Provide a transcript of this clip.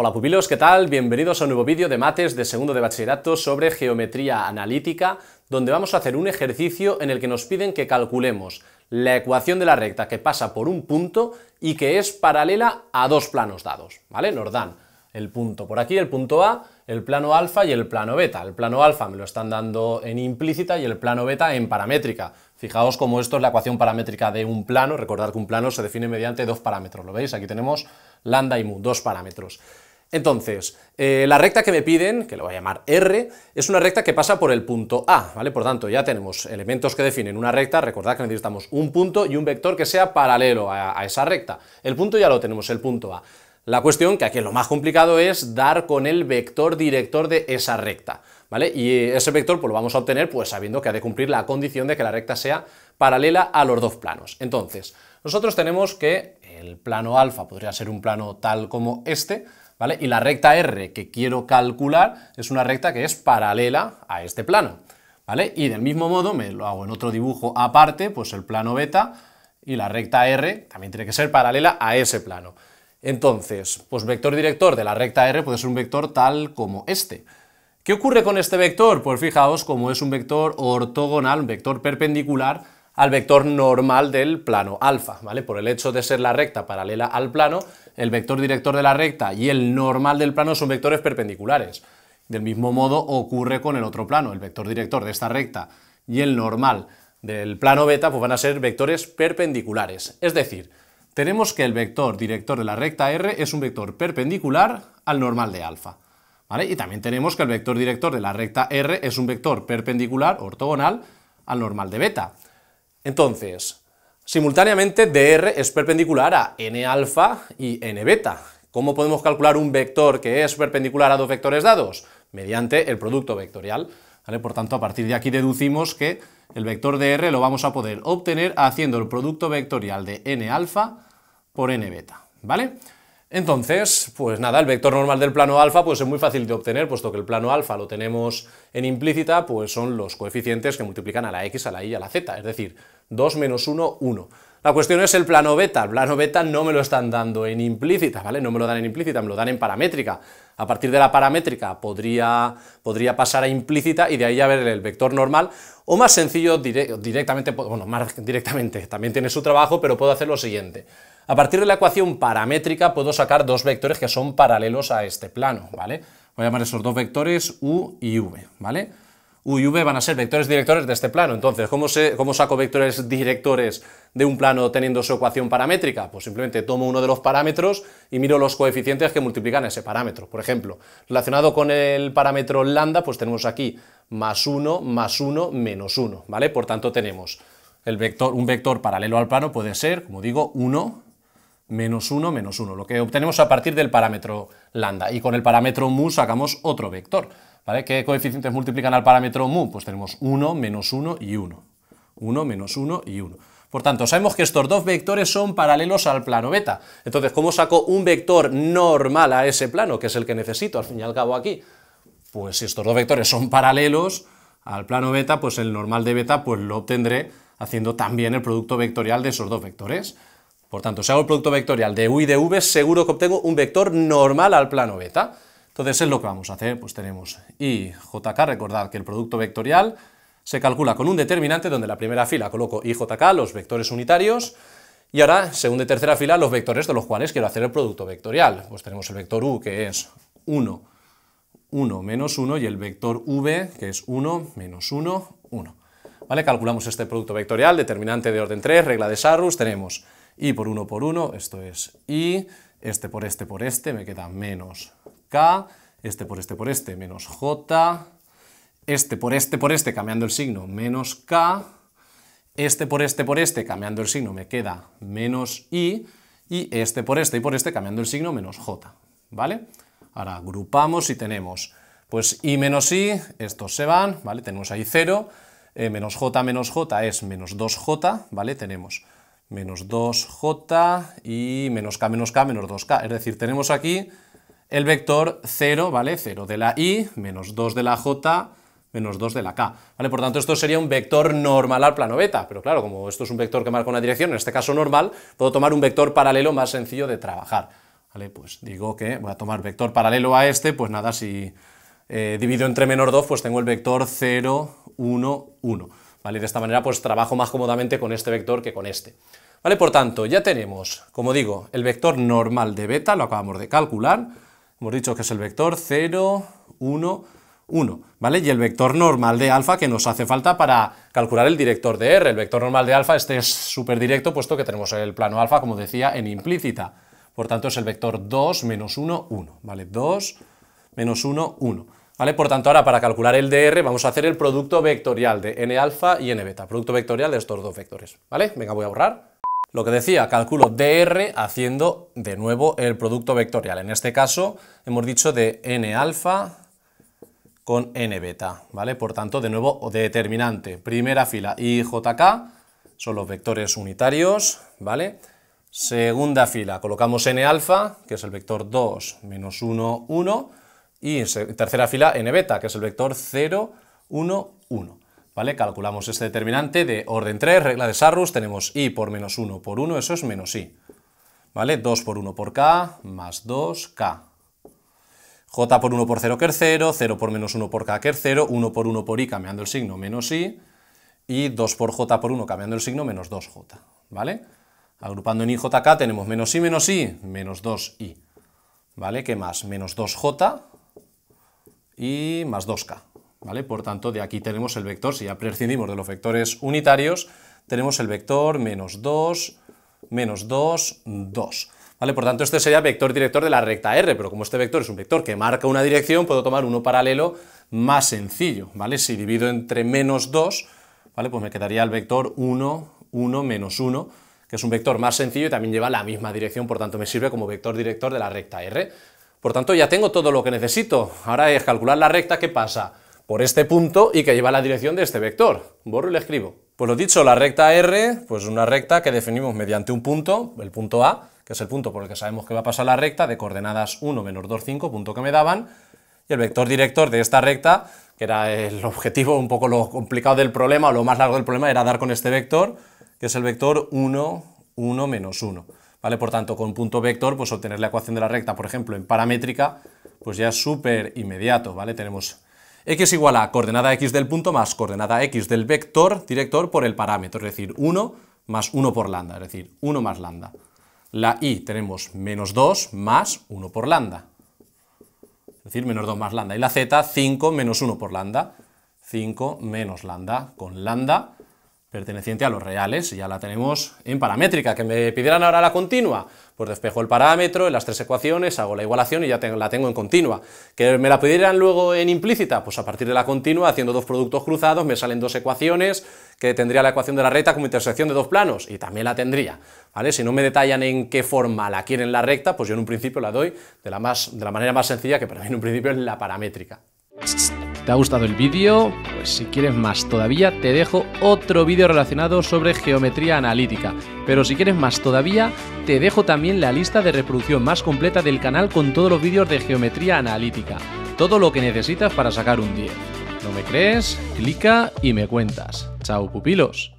Hola pupilos, ¿qué tal? Bienvenidos a un nuevo vídeo de mates de segundo de bachillerato sobre geometría analítica, donde vamos a hacer un ejercicio en el que nos piden que calculemos la ecuación de la recta que pasa por un punto y que es paralela a dos planos dados, ¿vale? Nos dan el punto por aquí, el punto A, el plano alfa y el plano beta. El plano alfa me lo están dando en implícita y el plano beta en paramétrica. Fijaos cómo esto es la ecuación paramétrica de un plano. Recordad que un plano se define mediante dos parámetros. ¿Lo veis? Aquí tenemos lambda y mu, dos parámetros. Entonces, eh, la recta que me piden, que lo voy a llamar R, es una recta que pasa por el punto A, ¿vale? Por tanto, ya tenemos elementos que definen una recta, recordad que necesitamos un punto y un vector que sea paralelo a, esa recta. El punto ya lo tenemos, el punto A. La cuestión, que aquí es lo más complicado es dar con el vector director de esa recta, ¿vale? Y ese vector pues, lo vamos a obtener pues sabiendo que ha de cumplir la condición de que la recta sea paralela a los dos planos. Entonces, nosotros tenemos que el plano alfa podría ser un plano tal como este, y la recta R que quiero calcular es una recta que es paralela a este plano, ¿vale? Y del mismo modo me lo hago en otro dibujo aparte, pues el plano beta y la recta R también tiene que ser paralela a ese plano. Entonces, pues vector director de la recta R puede ser un vector tal como este. ¿Qué ocurre con este vector? Pues fijaos, como es un vector ortogonal, un vector perpendicular, al vector normal del plano alfa, ¿vale? Por el hecho de ser la recta paralela al plano, el vector director de la recta y el normal del plano son vectores perpendiculares. Del mismo modo ocurre con el otro plano, el vector director de esta recta y el normal del plano beta pues van a ser vectores perpendiculares. Es decir, tenemos que el vector director de la recta R es un vector perpendicular al normal de alfa. ¿vale? Y también tenemos que el vector director de la recta R es un vector perpendicular, ortogonal, al normal de beta. Entonces, simultáneamente dr es perpendicular a n alfa y n beta. ¿Cómo podemos calcular un vector que es perpendicular a dos vectores dados? Mediante el producto vectorial. ¿Vale? Por tanto, a partir de aquí deducimos que el vector dr lo vamos a poder obtener haciendo el producto vectorial de n alfa por n beta. ¿Vale? Entonces, pues nada, el vector normal del plano alfa pues es muy fácil de obtener, puesto que el plano alfa lo tenemos en implícita, pues son los coeficientes que multiplican a la x, a la y, a la z, es decir, 2 menos 1, 1. La cuestión es el plano beta, el plano beta no me lo están dando en implícita, ¿vale? No me lo dan en implícita, me lo dan en paramétrica. A partir de la paramétrica podría, podría pasar a implícita y de ahí ya ver el vector normal. O más sencillo, directamente, bueno, más directamente, también tiene su trabajo, pero puedo hacer lo siguiente. A partir de la ecuación paramétrica puedo sacar dos vectores que son paralelos a este plano, ¿vale? Voy a llamar esos dos vectores U y V, ¿vale? U y V van a ser vectores directores de este plano. Entonces, ¿cómo, saco vectores directores de un plano teniendo su ecuación paramétrica? Pues simplemente tomo uno de los parámetros y miro los coeficientes que multiplican ese parámetro. Por ejemplo, relacionado con el parámetro lambda, pues tenemos aquí más 1, más 1, menos 1, ¿vale? Por tanto, tenemos el vector, un vector paralelo al plano puede ser, como digo, 1, menos 1, menos 1, lo que obtenemos a partir del parámetro lambda. Y con el parámetro mu sacamos otro vector. ¿Qué coeficientes multiplican al parámetro mu? Pues tenemos 1, menos 1 y 1. 1, menos 1 y 1. Por tanto, sabemos que estos dos vectores son paralelos al plano beta. Entonces, ¿cómo saco un vector normal a ese plano, que es el que necesito, al fin y al cabo aquí? Pues si estos dos vectores son paralelos al plano beta, pues el normal de beta pues lo obtendré haciendo también el producto vectorial de esos dos vectores. Por tanto, si hago el producto vectorial de u y de v, seguro que obtengo un vector normal al plano beta. Entonces es lo que vamos a hacer, pues tenemos IJK, recordad que el producto vectorial se calcula con un determinante donde la primera fila coloco IJK, los vectores unitarios, y ahora, segunda y tercera fila, los vectores de los cuales quiero hacer el producto vectorial. Pues tenemos el vector U que es 1, 1, menos 1 y el vector V que es 1, menos 1, 1. ¿Vale? Calculamos este producto vectorial, determinante de orden 3, regla de Sarrus, tenemos i por 1 por 1, esto es i, este por este por este, me queda menos K, este por este por este, menos J, este por este por este, cambiando el signo, menos K, este por este por este, cambiando el signo, me queda menos I, y este por este y por este, cambiando el signo, menos J, ¿vale? Ahora agrupamos y tenemos, pues I menos I, estos se van, ¿vale? Tenemos ahí 0, eh, menos J menos J es menos 2J, ¿vale? Tenemos menos 2J y menos K menos K menos 2K, es decir, tenemos aquí el vector 0, ¿vale? 0 de la i, menos 2 de la j, menos 2 de la k, ¿vale? Por tanto, esto sería un vector normal al plano beta, pero claro, como esto es un vector que marca una dirección, en este caso normal, puedo tomar un vector paralelo más sencillo de trabajar, ¿vale? Pues digo que voy a tomar vector paralelo a este, pues nada, si eh, divido entre menor 2, pues tengo el vector 0, 1, 1, ¿vale? De esta manera, pues trabajo más cómodamente con este vector que con este. ¿Vale? Por tanto, ya tenemos, como digo, el vector normal de beta, lo acabamos de calcular, hemos dicho que es el vector 0, 1, 1, ¿vale? Y el vector normal de alfa que nos hace falta para calcular el director de R. El vector normal de alfa, este es súper directo, puesto que tenemos el plano alfa, como decía, en implícita. Por tanto, es el vector 2 menos 1, 1, ¿vale? 2 menos 1, 1. ¿Vale? Por tanto, ahora para calcular el dr vamos a hacer el producto vectorial de n alfa y n beta, producto vectorial de estos dos vectores. ¿Vale? Venga, voy a borrar. Lo que decía, calculo dr haciendo de nuevo el producto vectorial. En este caso hemos dicho de n alfa con n beta, ¿vale? Por tanto, de nuevo, determinante. Primera fila i, son los vectores unitarios, ¿vale? Segunda fila, colocamos n alfa, que es el vector 2, menos 1, 1. Y tercera fila, n beta, que es el vector 0, 1, 1. ¿vale? Calculamos este determinante de orden 3, regla de Sarrus, tenemos i por menos 1 por 1, eso es menos i, ¿vale? 2 por 1 por k, más 2k. j por 1 por 0, que es 0, 0 por menos 1 por k, que es 0, 1 por 1 por i, cambiando el signo, menos i, y 2 por j por 1, cambiando el signo, menos 2j, ¿vale? Agrupando en i, j, k, tenemos menos i, menos i, menos 2i, ¿vale? ¿Qué más? Menos 2j y más 2k. ¿vale? Por tanto, de aquí tenemos el vector, si ya prescindimos de los vectores unitarios, tenemos el vector menos 2, menos 2, 2. ¿Vale? Por tanto, este sería el vector director de la recta R, pero como este vector es un vector que marca una dirección, puedo tomar uno paralelo más sencillo. ¿vale? Si divido entre menos 2, ¿vale? pues me quedaría el vector 1, 1, menos 1, que es un vector más sencillo y también lleva la misma dirección, por tanto me sirve como vector director de la recta R. Por tanto, ya tengo todo lo que necesito. Ahora es calcular la recta, ¿qué pasa? por este punto y que lleva la dirección de este vector. Borro y le escribo. Pues lo dicho, la recta R, pues una recta que definimos mediante un punto, el punto A, que es el punto por el que sabemos que va a pasar la recta, de coordenadas 1, menos 2, 5, punto que me daban, y el vector director de esta recta, que era el objetivo, un poco lo complicado del problema, o lo más largo del problema, era dar con este vector, que es el vector 1, 1, menos 1. ¿Vale? Por tanto, con punto vector, pues obtener la ecuación de la recta, por ejemplo, en paramétrica, pues ya es súper inmediato, ¿vale? Tenemos x igual a coordenada x del punto más coordenada x del vector director por el parámetro, es decir, 1 más 1 por lambda, es decir, 1 más lambda. La y tenemos menos 2 más 1 por lambda, es decir, menos 2 más lambda. Y la z, 5 menos 1 por lambda, 5 menos lambda, con lambda perteneciente a los reales, y ya la tenemos en paramétrica, que me pidieran ahora la continua, pues despejo el parámetro, en las tres ecuaciones, hago la igualación y ya la tengo en continua. Que me la pidieran luego en implícita, pues a partir de la continua, haciendo dos productos cruzados, me salen dos ecuaciones, que tendría la ecuación de la recta como intersección de dos planos, y también la tendría, ¿vale? Si no me detallan en qué forma la quieren la recta, pues yo en un principio la doy de la, más, de la manera más sencilla, que para mí en un principio es la paramétrica. ¿Te ha gustado el vídeo? Pues si quieres más todavía, te dejo otro vídeo relacionado sobre geometría analítica. Pero si quieres más todavía, te dejo también la lista de reproducción más completa del canal con todos los vídeos de geometría analítica. Todo lo que necesitas para sacar un 10. ¿No me crees? Clica y me cuentas. Chao pupilos.